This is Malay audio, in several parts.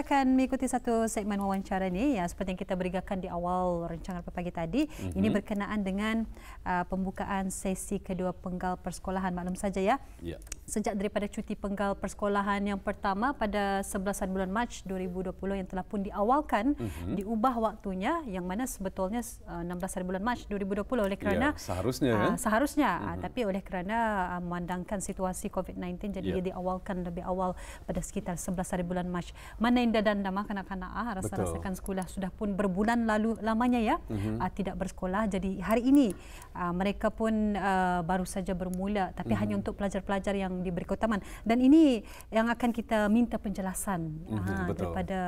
Kita akan mengikuti satu segmen wawancara ni yang seperti yang kita berikan di awal rancangan pagi tadi. Mm-hmm. Ini berkenaan dengan uh, pembukaan sesi kedua penggal persekolahan maklum saja ya. Yeah. Sejak daripada cuti penggal persekolahan yang pertama pada 11 bulan Mac 2020 yang telah pun diawalkan, mm-hmm. diubah waktunya yang mana sebetulnya uh, 16 bulan Mac 2020 oleh ya, kerana yeah, seharusnya uh, kan? seharusnya mm-hmm. uh, mhm. tapi oleh kerana uh, memandangkan situasi COVID-19 jadi yeah. dia diawalkan lebih awal pada sekitar 11 bulan Mac. Mana yang Linda dan Damah kanak-kanak ah, rasa-rasakan sekolah sudah pun berbulan lalu lamanya ya mm-hmm. ah, tidak bersekolah. Jadi hari ini ah, mereka pun ah, baru saja bermula tapi mm-hmm. hanya mhm. untuk pelajar-pelajar yang diberi keutamaan. Dan ini yang akan kita minta penjelasan mm-hmm. ah, daripada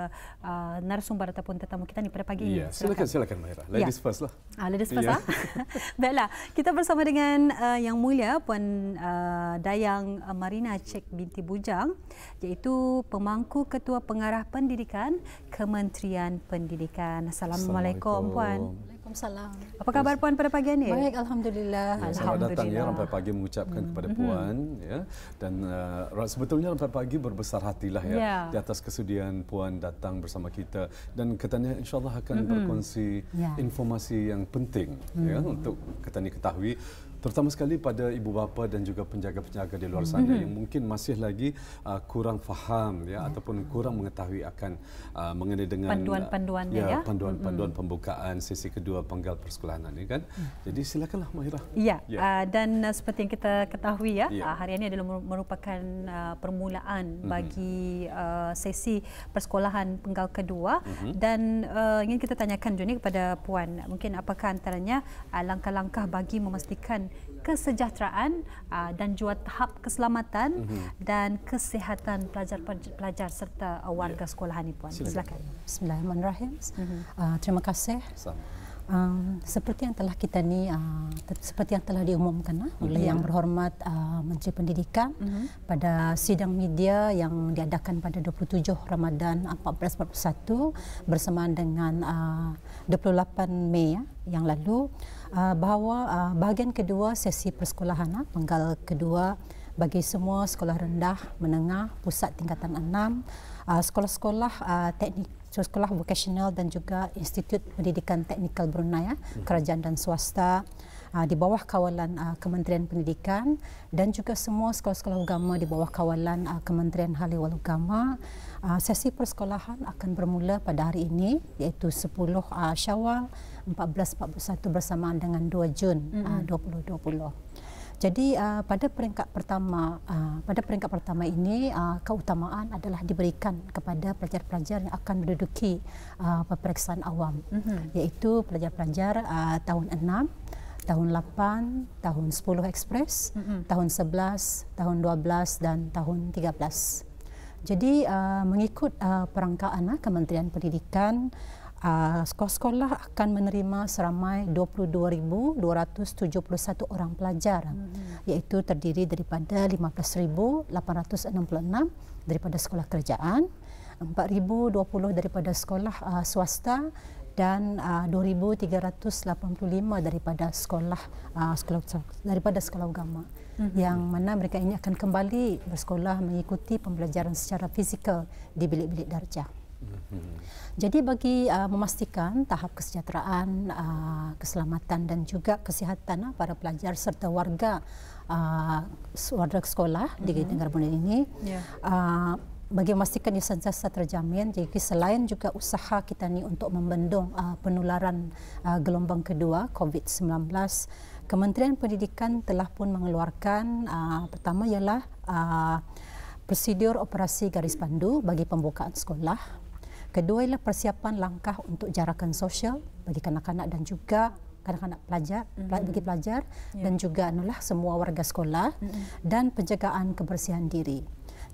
ah, narasumber ataupun tetamu kita ni pada pagi ini. Yeah. Silakan, silakan Mahira. Ya. Ladies yeah. first lah. Ah, ladies ya. first yeah. ah. Baiklah, kita bersama dengan ah, Yang Mulia Puan ah, Dayang Marina Cek Binti Bujang iaitu pemangku ketua pengarah Pendidikan Kementerian Pendidikan. Assalamualaikum puan. Assalamualaikum. Apa khabar puan pada pagi ini? Baik, alhamdulillah. Ya, selamat datang ya rampai pagi mengucapkan hmm. kepada puan ya. Dan uh, sebetulnya rampai pagi berbesar hatilah ya, ya di atas kesudian puan datang bersama kita dan katanya insyaallah akan hmm. berkongsi ya. informasi yang penting hmm. ya mm. untuk katanya ketahui terutama sekali pada ibu bapa dan juga penjaga-penjaga di luar sana mm-hmm. yang mungkin masih lagi uh, kurang faham ya yeah. ataupun kurang mengetahui akan uh, mengenai dengan panduan-panduan ya, ya panduan-panduan mm-hmm. pembukaan sesi kedua penggal persekolahan ini kan mm-hmm. jadi silakanlah Mahira ya yeah. uh, dan uh, seperti yang kita ketahui ya yeah. uh, hari ini adalah merupakan uh, permulaan mm-hmm. bagi uh, sesi persekolahan penggal kedua mm-hmm. dan uh, ingin kita tanyakan juga kepada puan mungkin apakah antaranya uh, langkah-langkah bagi memastikan kesejahteraan uh, dan juga tahap keselamatan mm-hmm. dan kesihatan pelajar-pelajar serta warga yeah. sekolah ini puan. Silakan. Silakan. Bismillahirrahmanirrahim. Mm-hmm. Uh, terima kasih. Sama um, seperti yang telah kita ni uh, seperti yang telah diumumkan uh, oleh yeah. yang berhormat uh, Menteri Pendidikan uh-huh. pada sidang media yang diadakan pada 27 Ramadan 1441 bersamaan dengan uh, 28 Mei uh, yang lalu uh, bahawa uh, bahagian kedua sesi persekolahan uh, penggal kedua bagi semua sekolah rendah, menengah, pusat tingkatan enam, uh, sekolah-sekolah uh, teknik so, sekolah vocational dan juga institut pendidikan teknikal Brunei ya, mhm. kerajaan dan swasta uh, di bawah kawalan uh, Kementerian Pendidikan dan juga semua sekolah-sekolah agama di bawah kawalan uh, Kementerian Hal Ehwal Agama uh, sesi persekolahan akan bermula pada hari ini iaitu 10 uh, Syawal 1441 bersamaan dengan 2 Jun mm-hmm. uh, 2020 jadi uh, pada peringkat pertama uh, pada peringkat pertama ini uh, keutamaan adalah diberikan kepada pelajar-pelajar yang akan menduduki uh, peperiksaan awam mm-hmm. iaitu pelajar-pelajar uh, tahun 6 tahun 8, tahun 10 ekspres, mm-hmm. tahun 11, tahun 12 dan tahun 13. Jadi uh, mengikut uh, perangkaan uh, Kementerian Pendidikan Ah, sekolah-sekolah akan menerima seramai 22,271 orang pelajar hmm. iaitu terdiri daripada 15,866 daripada sekolah kerajaan, 4,020 daripada sekolah uh, swasta dan ah, uh, 2385 daripada sekolah uh, sekolah daripada sekolah agama mm-hmm. yang mana mereka ini akan kembali bersekolah mengikuti pembelajaran secara fizikal di bilik-bilik darjah. mm jadi bagi uh, memastikan tahap kesejahteraan, uh, keselamatan dan juga kesihatan uh, para pelajar serta warga uh, warga sekolah uh -huh. di mhm. negara Brunei ini, yeah. uh, bagi memastikan ia sentiasa terjamin. Jadi selain juga usaha kita ni untuk membendung uh, penularan uh, gelombang kedua COVID-19, Kementerian Pendidikan telah pun mengeluarkan uh, pertama ialah. Uh, prosedur operasi garis pandu bagi pembukaan sekolah Kedua ialah persiapan langkah untuk jarakan sosial bagi kanak-kanak dan juga kanak-kanak pelajar, mm-hmm. bagi pelajar yeah. dan juga anulah semua warga sekolah mm-hmm. dan penjagaan kebersihan diri.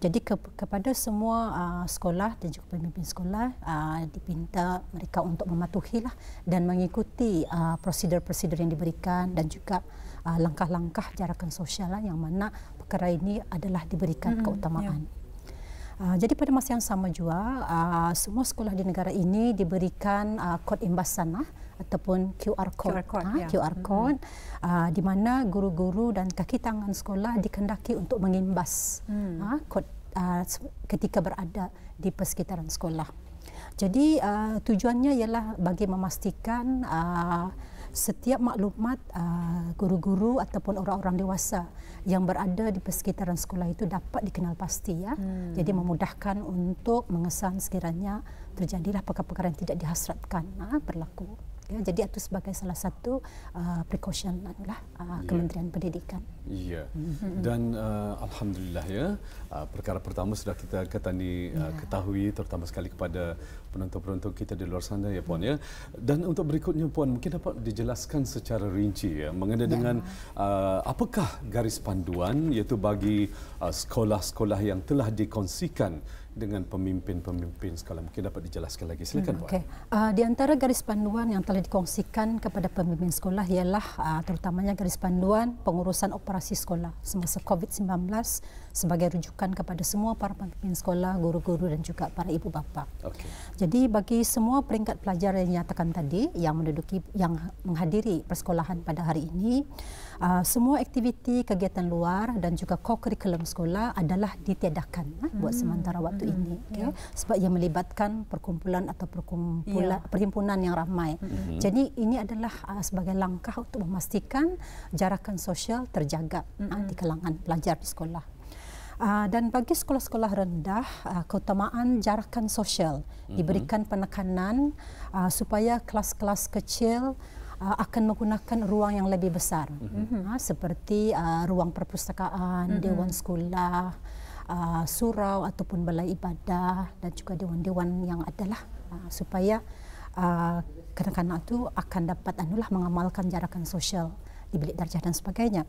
Jadi ke, kepada semua uh, sekolah dan juga pemimpin sekolah uh, dipinta mereka untuk mematuhi lah dan mengikuti uh, prosedur-prosedur yang diberikan dan juga uh, langkah-langkah jarakan sosial lah, yang mana perkara ini adalah diberikan mm-hmm. keutamaan. Yeah. Ah, jadi pada masa yang sama juga uh, semua sekolah di negara ini diberikan uh, kod imbas sana ataupun QR code QR code, ha, yeah. Ya. QR code hmm uh, di mana guru-guru dan kaki tangan sekolah dikendaki untuk mengimbas mm. uh, kod uh, ketika berada di persekitaran sekolah. Jadi uh, tujuannya ialah bagi memastikan uh, setiap maklumat ah, guru-guru uh, ataupun orang-orang dewasa yang berada di persekitaran sekolah itu dapat dikenal pasti ya. Hmm. Jadi memudahkan untuk mengesan sekiranya terjadilah perkara-perkara yang tidak dihasratkan ha, berlaku. Ya, jadi itu sebagai salah satu uh, precaution lah uh, yeah. Kementerian Pendidikan. Iya. Yeah. Mm-hmm. Dan uh, alhamdulillah ya, uh, perkara pertama sudah kita katani yeah. uh, ya. ketahui terutama sekali kepada penonton-penonton kita di luar sana ya puan mm. ya. Dan untuk berikutnya puan mungkin dapat dijelaskan secara rinci ya mengenai yeah. dengan uh, apakah garis panduan iaitu bagi uh, sekolah-sekolah yang telah dikongsikan dengan pemimpin-pemimpin sekalian mungkin dapat dijelaskan lagi silakan hmm, okay. Puan. Uh, di antara garis panduan yang telah dikongsikan kepada pemimpin sekolah ialah uh, terutamanya garis panduan pengurusan operasi sekolah semasa COVID-19 sebagai rujukan kepada semua para pemimpin sekolah, guru-guru dan juga para ibu bapa. Okay. Jadi bagi semua peringkat pelajar yang nyatakan tadi yang menduduki yang menghadiri persekolahan pada hari ini Ah, semua aktiviti kegiatan luar dan juga co-curriculum sekolah adalah ditiadakan eh, buat hmm. sementara waktu hmm. ini okay? yeah. sebab ia melibatkan perkumpulan atau perkumpulan yeah. perhimpunan yang ramai. Hmm. Jadi ini adalah uh, sebagai langkah untuk memastikan jarakan sosial terjaga hmm. uh, di kalangan pelajar di sekolah. Uh, dan bagi sekolah-sekolah rendah, uh, keutamaan jarakan sosial hmm. diberikan penekanan uh, supaya kelas-kelas kecil uh, akan menggunakan ruang yang lebih besar mm-hmm. uh, seperti uh, ruang perpustakaan mm-hmm. dewan sekolah uh, surau ataupun balai ibadah dan juga dewan-dewan yang adalah uh, supaya uh, kanak-kanak itu akan dapat anulah mengamalkan jarakan sosial di bilik darjah dan sebagainya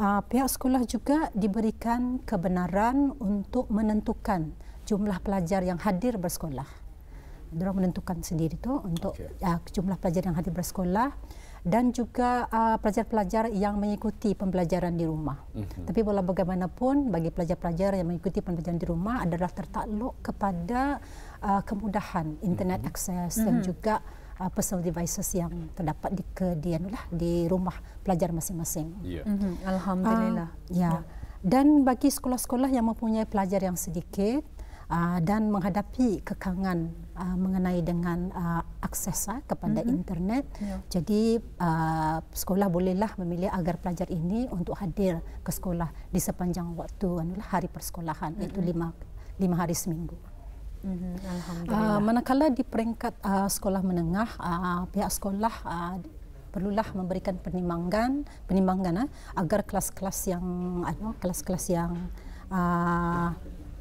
uh, pihak sekolah juga diberikan kebenaran untuk menentukan jumlah pelajar yang hadir bersekolah mereka menentukan sendiri tu untuk okay. uh, ah, jumlah pelajar yang hadir bersekolah dan juga ah, pelajar-pelajar uh, yang mengikuti pembelajaran di rumah. Mm-hmm. Tapi bila bagaimanapun bagi pelajar-pelajar yang mengikuti pembelajaran di rumah adalah tertakluk kepada uh, kemudahan internet mm-hmm. akses mm-hmm. dan mhm. juga uh, personal devices yang terdapat di kedianlah di rumah pelajar masing-masing. Yeah. Ya. Mhm, mm-hmm. Alhamdulillah. Uh, ya. Yeah. Dan bagi sekolah-sekolah yang mempunyai pelajar yang sedikit Ah, dan menghadapi kekangan uh, mengenai dengan uh, akses uh, kepada mm-hmm. internet. Yeah. Jadi uh, sekolah bolehlah memilih agar pelajar ini untuk hadir ke sekolah di sepanjang waktu uh, hari persekolahan mm-hmm. iaitu lima, lima hari seminggu. Mm-hmm. Uh, manakala di peringkat uh, sekolah menengah, uh, pihak sekolah uh, perlulah memberikan penimbangan, penimbangan uh, agar kelas-kelas yang uh, kelas-kelas yang uh,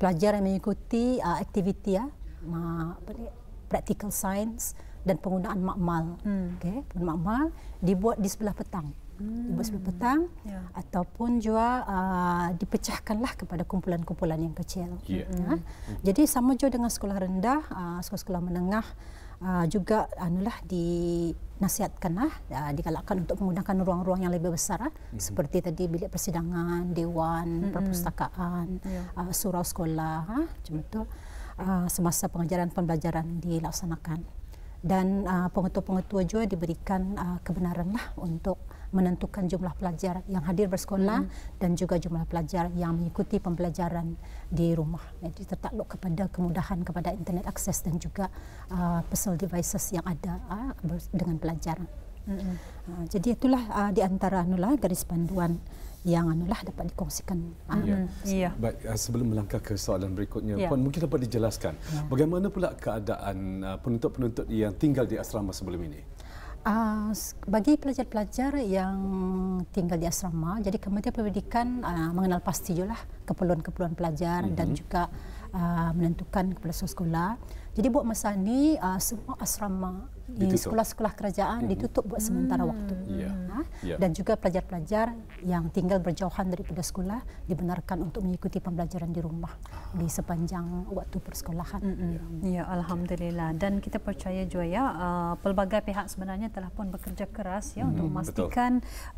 pelajar yang mengikuti uh, aktiviti ya, uh, practical science dan penggunaan makmal. Hmm. Okey, penggunaan makmal dibuat di sebelah petang. Hmm. Dibuat sebelah petang yeah. ataupun juga uh, dipecahkanlah kepada kumpulan-kumpulan yang kecil. Yeah. Ya. hmm Jadi sama juga dengan sekolah rendah, uh, sekolah-sekolah menengah Ah, juga anulah di nasihatkanlah uh, ah, digalakkan untuk menggunakan ruang-ruang yang lebih besar uh, mm-hmm. seperti tadi bilik persidangan dewan mm-hmm. perpustakaan yeah. Ya. uh, surau sekolah uh, macam uh, semasa pengajaran pembelajaran dilaksanakan dan uh, pengetua-pengetua juga diberikan uh, kebenaranlah untuk menentukan jumlah pelajar yang hadir bersekolah hmm. dan juga jumlah pelajar yang mengikuti pembelajaran di rumah. Jadi tertakluk kepada kemudahan kepada internet akses dan juga uh, personal devices yang ada uh, dengan pelajaran. hmm Uh, jadi itulah uh, di antara anulah garis panduan yang anulah dapat dikongsikan. Yeah. Uh. Ya. Mm. Ya. Baik, uh, sebelum melangkah ke soalan berikutnya, yeah. puan mungkin dapat dijelaskan yeah. bagaimana pula keadaan uh, penuntut-penuntut yang tinggal di asrama sebelum ini? Ah, bagi pelajar-pelajar yang tinggal di asrama, jadi Kementerian Pendidikan uh, mengenal pasti jelah keperluan-keperluan pelajar mm-hmm. dan mhm. juga uh, menentukan kepada sekolah. Jadi buat masa ni uh, semua asrama di sekolah-sekolah kerajaan ditutup buat sementara hmm. waktu. Yeah. Yeah. Ha? Ya. Dan juga pelajar-pelajar yang tinggal berjauhan daripada sekolah dibenarkan untuk mengikuti pembelajaran di rumah ah. di sepanjang waktu persekolahan. Mm-hmm. Ya, alhamdulillah. Dan kita percaya juga ya, uh, pelbagai pihak sebenarnya telah pun bekerja keras ya mm-hmm. untuk memastikan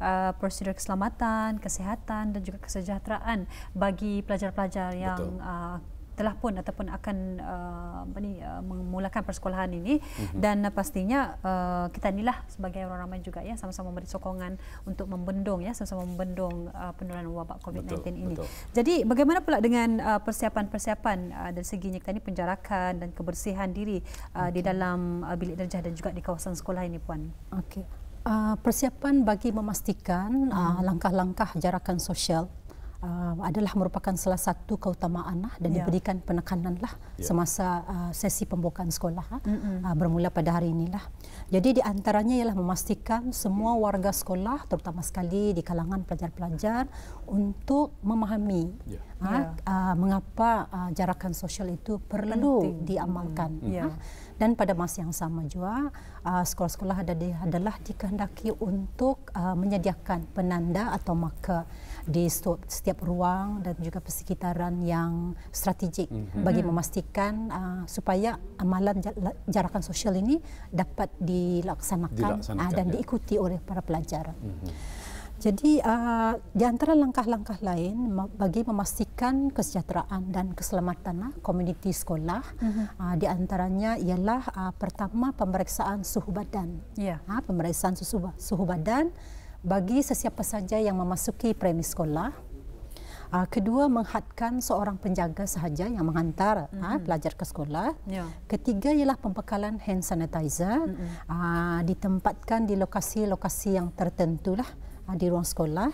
uh, prosedur keselamatan, kesehatan dan juga kesejahteraan bagi pelajar-pelajar yang Uh, telah pun ataupun akan uh, ni uh, memulakan persekolahan ini mm-hmm. dan uh, pastinya uh, kita inilah sebagai orang ramai juga ya sama-sama memberi sokongan untuk membendung ya sama-sama membendung uh, penularan wabak COVID-19 ini. Betul. Jadi bagaimana pula dengan uh, persiapan-persiapan uh, dari segi kita ini penjarakan dan kebersihan diri uh, okay. di dalam uh, bilik darjah dan juga di kawasan sekolah ini puan. Okey. Uh, persiapan bagi memastikan uh, mhm. langkah-langkah jarakan sosial uh, adalah merupakan salah satu keutamaan lah, dan yeah. diberikan penekanan lah yeah. semasa uh, sesi pembukaan sekolah mm-hmm. uh, bermula pada hari inilah. Jadi di antaranya ialah memastikan semua warga sekolah terutama sekali di kalangan pelajar-pelajar untuk memahami yeah. Ya. Ha, ya. yeah. Uh, mengapa uh, ah, jarakan sosial itu perlu Penting. Hmm. diamalkan. Mm. Yeah. Ya. Dan pada masa yang sama juga, uh, sekolah-sekolah ada adalah dikehendaki untuk uh, menyediakan penanda atau maka di setiap, setiap ruang dan juga persekitaran yang strategik mm-hmm. bagi hmm. memastikan uh, supaya amalan jarakan sosial ini dapat dilaksanakan, dilaksanakan uh, dan ya. diikuti oleh para pelajar. Mm-hmm. Jadi uh, di antara langkah-langkah lain bagi memastikan kesejahteraan dan keselamatan uh, komuniti sekolah uh-huh. uh, di antaranya ialah uh, pertama pemeriksaan suhu badan. Yeah. Ya. Uh, pemeriksaan suhu, suhu badan bagi sesiapa saja yang memasuki premis sekolah. Uh, kedua menghadkan seorang penjaga sahaja yang menghantar mm-hmm. Ah, uh, pelajar ke sekolah. Yeah. Ketiga ialah pembekalan hand sanitizer mm-hmm. uh, ditempatkan di lokasi-lokasi yang tertentulah uh, di ruang sekolah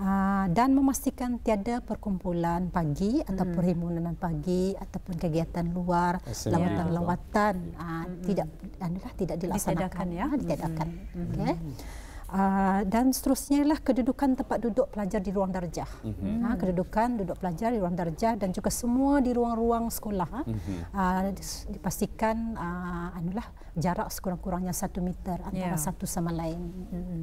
uh, dan memastikan tiada perkumpulan pagi mm. atau perhimpunan hmm. pagi ataupun kegiatan luar lawatan-lawatan yeah. uh, hmm, hmm. tidak adalah tidak dilaksanakan ya ah, ditiadakan mm. okey Uh, dan seterusnya ialah kedudukan tempat duduk pelajar di ruang darjah. hmm Ha, kedudukan duduk pelajar di ruang darjah dan juga semua di ruang-ruang sekolah. hmm Uh, dipastikan uh, anulah, jarak sekurang-kurangnya satu meter antara yeah. satu sama lain. Mm-hmm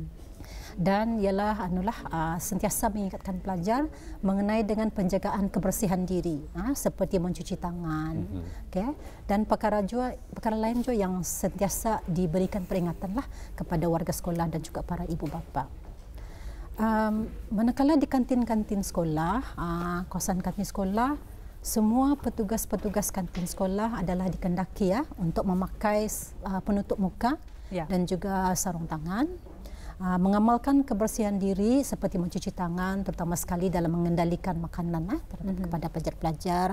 dan ialah anulah uh, sentiasa mengingatkan pelajar mengenai dengan penjagaan kebersihan diri uh, seperti mencuci tangan mm-hmm. okey dan perkara jua, perkara lain jua yang sentiasa diberikan peringatanlah kepada warga sekolah dan juga para ibu bapa um, manakala di kantin-kantin sekolah uh, kawasan kantin sekolah semua petugas-petugas kantin sekolah adalah dikendaki ya untuk memakai uh, penutup muka ya. dan juga sarung tangan. Ah, mengamalkan kebersihan diri seperti mencuci tangan terutama sekali dalam mengendalikan makanan ah terhadap mm-hmm. kepada pelajar-pelajar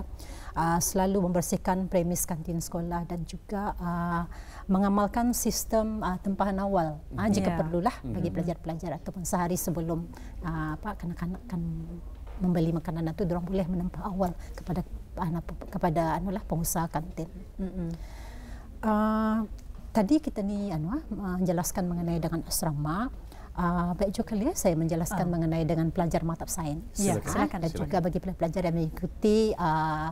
ah, selalu membersihkan premis kantin sekolah dan juga ah, mengamalkan sistem tempahan awal mm-hmm. jika yeah. perlulah bagi mhm. pelajar-pelajar ataupun sehari sebelum apa kanak-kanak kan membeli makanan itu dorong boleh menempah awal kepada kepada anulah pengusaha kantin. Mm-hmm. Uh, tadi kita ni anu uh, menjelaskan mengenai dengan asrama Uh, baik juga ya, saya menjelaskan uh. mengenai dengan pelajar matap sains. Silakan. Ya. ya, silakan. Kan? Dan silakan. juga bagi pelajar yang mengikuti uh,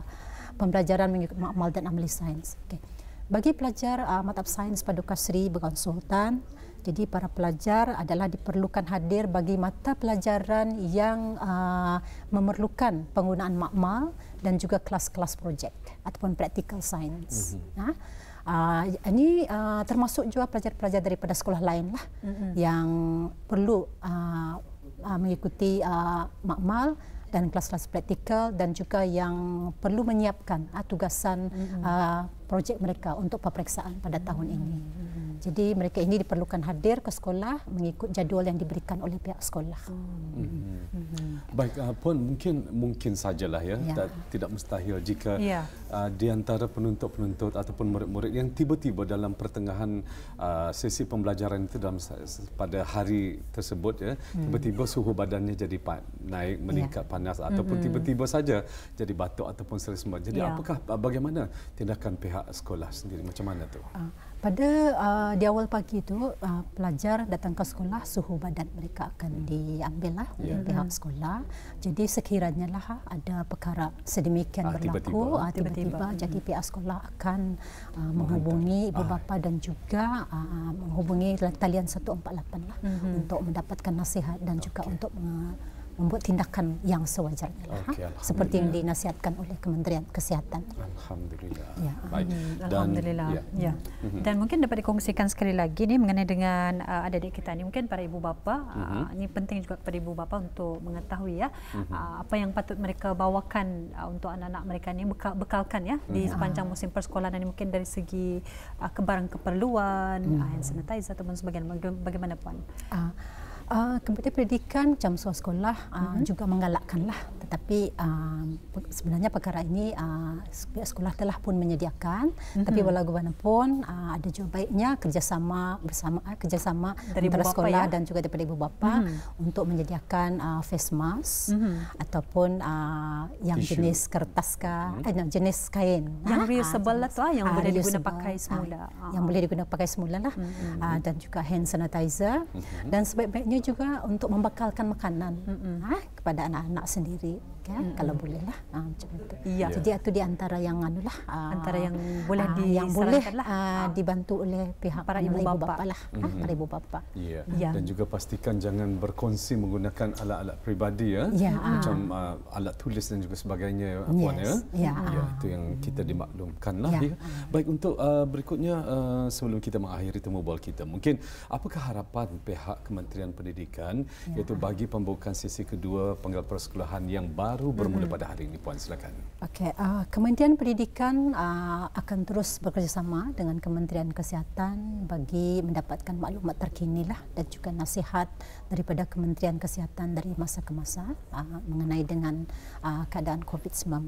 pembelajaran mengikuti makmal dan amali sains. Okay. Bagi pelajar uh, matap sains Paduka Seri Begonsultan, jadi para pelajar adalah diperlukan hadir bagi mata pelajaran yang uh, memerlukan penggunaan makmal dan juga kelas-kelas projek ataupun practical science. Mm-hmm. Uh uh, ini uh, termasuk juga pelajar-pelajar daripada sekolah lain lah mm-hmm. yang perlu uh, uh, mengikuti uh, makmal dan kelas-kelas praktikal dan juga yang perlu menyiapkan uh, tugasan mm-hmm projek mereka untuk peperiksaan pada hmm. tahun ini. Hmm. Jadi mereka ini diperlukan hadir ke sekolah mengikut jadual yang diberikan oleh pihak sekolah. Hmm. Hmm. hmm. Baik uh, ah, pun mungkin mungkin sajalah ya, ya. Tak, tidak mustahil jika ya. uh, di antara penuntut-penuntut ataupun murid-murid yang tiba-tiba dalam pertengahan uh, sesi pembelajaran itu dalam pada hari tersebut ya, hmm. tiba-tiba suhu badannya jadi pa- naik ya. meningkat ya. panas ataupun hmm. tiba-tiba saja jadi batuk ataupun selesema. Jadi ya. apakah bagaimana tindakan pihak pihak sekolah sendiri macam mana tu? Ah, pada uh, di awal pagi itu uh, ah, pelajar datang ke sekolah suhu badan mereka akan diambil lah ya. oleh yeah. pihak hmm. sekolah. Jadi sekiranya lah ada perkara sedemikian uh, berlaku tiba-tiba, uh, hmm. jadi pihak sekolah akan uh, menghubungi ibu bapa dan juga uh, menghubungi talian 148 lah hmm. untuk mendapatkan nasihat dan okay. juga untuk uh, membuat tindakan yang sewajarnya okay, lah, ha? seperti yang dinasihatkan oleh Kementerian Kesihatan. Alhamdulillah. Ya. Baik. Hmm, Dan, Alhamdulillah. Ya. ya. Mhm. Dan mungkin dapat dikongsikan sekali lagi nih mengenai dengan uh, adik-adik kita ini mungkin para ibu bapa uh-huh. uh, ini mhm. penting juga kepada ibu bapa untuk mengetahui ya uh-huh. uh, apa yang patut mereka bawakan uh, untuk anak-anak mereka ini bekal, bekalkan ya uh-huh. di sepanjang musim persekolahan ini mungkin dari segi uh, kebarang keperluan uh-huh. uh, hand sanitizer ataupun sebagainya bagaimana puan. Uh. Ah, Uh, ah, Kementerian Pendidikan macam sekolah-sekolah uh, uh-huh. Ah, mhm. juga menggalakkanlah. Tetapi uh, sebenarnya perkara ini uh, sekolah telah pun menyediakan. Uh-huh. Tapi mhm. walaupun uh, ada juga baiknya kerjasama bersama uh, kerjasama dari antara sekolah ya? dan juga daripada ibu bapa uh-huh. untuk menyediakan uh, face mask uh-huh. ataupun uh, yang Tissue. jenis kertas ke, uh-huh. eh, jenis kain. Yang ha? reusable lah yang, uh, boleh reusable. Pakai semula. uh yang boleh digunakan pakai semula. boleh digunakan pakai semula lah. Uh-huh. Uh, dan juga hand sanitizer. Uh-huh. Dan sebaik juga untuk membekalkan makanan mm -hmm. ha, kepada anak-anak sendiri ya mm -hmm. kalau boleh lah ha, ah, macam itu. Yeah. Jadi itu di antara yang anulah ah, antara yang ah, boleh di yang boleh lah. aa, dibantu oleh pihak para ibu bapa, bapa lah, mm -hmm. para ibu bapa. Yeah. Yeah. Dan juga pastikan jangan berkongsi menggunakan alat-alat peribadi ya yeah. macam aa. alat tulis dan juga sebagainya puan yes. ya. Yeah. Yeah, itu yang kita dimaklumkanlah yeah. ya. Baik untuk uh, berikutnya uh, sebelum kita mengakhiri temu bual kita mungkin apakah harapan pihak Kementerian Pendidikan yeah. iaitu bagi pembukaan sesi kedua penggal persekolahan yang baru baru bermula hmm. pada hari ini puan silakan. Okay, uh, ah, Kementerian Pendidikan uh, akan terus bekerjasama dengan Kementerian Kesihatan bagi mendapatkan maklumat terkini lah dan juga nasihat daripada Kementerian Kesihatan dari masa ke masa uh, mengenai dengan uh, keadaan COVID-19.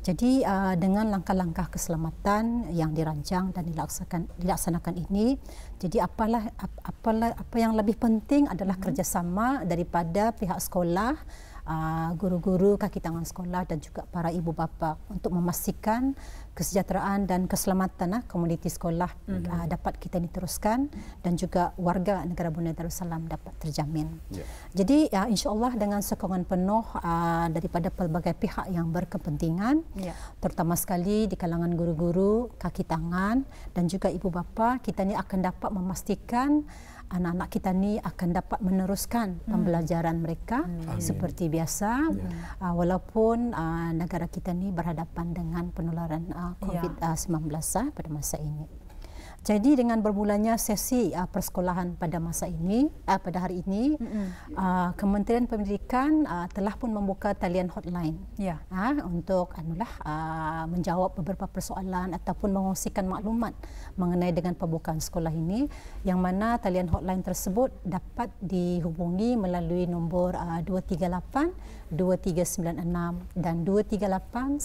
Jadi uh, dengan langkah-langkah keselamatan yang dirancang dan dilaksanakan, dilaksanakan ini, jadi apalah apalah apa yang lebih penting adalah hmm. kerjasama daripada pihak sekolah Uh, guru-guru, kaki tangan sekolah dan juga para ibu bapa untuk memastikan kesejahteraan dan keselamatan uh, komuniti sekolah mm-hmm. uh, dapat kita diteruskan dan juga warga negara Brunei Darussalam dapat terjamin. Yeah. Jadi uh, insya dengan sokongan penuh uh, daripada pelbagai pihak yang berkepentingan, yeah. terutama sekali di kalangan guru-guru, kaki tangan dan juga ibu bapa, kita ini akan dapat memastikan anak-anak kita ni akan dapat meneruskan hmm. pembelajaran mereka Amin. seperti biasa ya. uh, walaupun uh, negara kita ni berhadapan dengan penularan uh, ah, COVID-19 ya. uh, pada masa ini. Jadi dengan bermulanya sesi uh, persekolahan pada masa ini uh, pada hari ini mm-hmm. uh, Kementerian Pendidikan uh, telah pun membuka talian hotline yeah. Ya. uh, untuk anulah uh, menjawab beberapa persoalan ataupun mengongsikan maklumat mengenai dengan pembukaan sekolah ini yang mana talian hotline tersebut dapat dihubungi melalui nombor uh, 238 2396 dan 238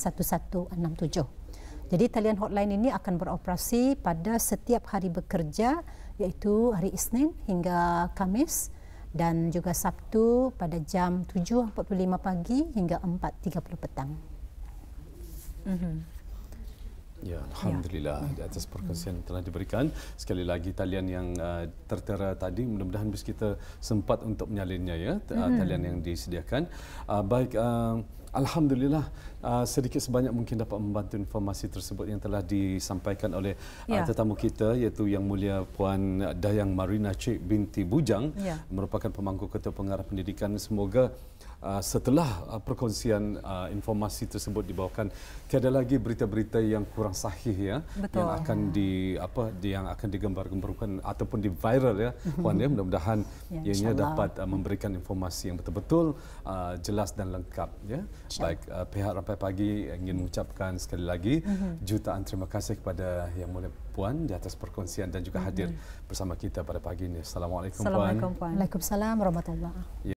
jadi talian hotline ini akan beroperasi pada setiap hari bekerja iaitu hari Isnin hingga Kamis dan juga Sabtu pada jam 7.45 pagi hingga 4.30 petang. Mm-hmm. Ya, Alhamdulillah ya. atas perkongsian yang hmm. telah diberikan. Sekali lagi talian yang uh, tertera tadi, mudah-mudahan bis kita sempat untuk menyalinnya ya, uh, mhm. talian yang disediakan. Uh, baik, uh, Alhamdulillah uh, sedikit sebanyak mungkin dapat membantu informasi tersebut yang telah disampaikan oleh uh, ya. uh, tetamu kita iaitu Yang Mulia Puan Dayang Marina Cik binti Bujang ya. merupakan pemangku ketua pengarah pendidikan semoga Ah, setelah ah, perkongsian uh, informasi tersebut dibawakan tiada lagi berita-berita yang kurang sahih ya Betul. yang akan di apa yang akan digembar-gemburkan ataupun di viral ya mhm. puan ya mudah-mudahan ya, ianya dapat uh, memberikan informasi yang betul-betul uh, jelas dan lengkap ya insya. baik uh, pihak rapat pagi ingin mengucapkan sekali lagi mhm. jutaan terima kasih kepada yang mulia puan di atas perkongsian dan juga hadir mhm. bersama kita pada pagi ini assalamualaikum, assalamualaikum puan. puan Waalaikumsalam warahmatullahi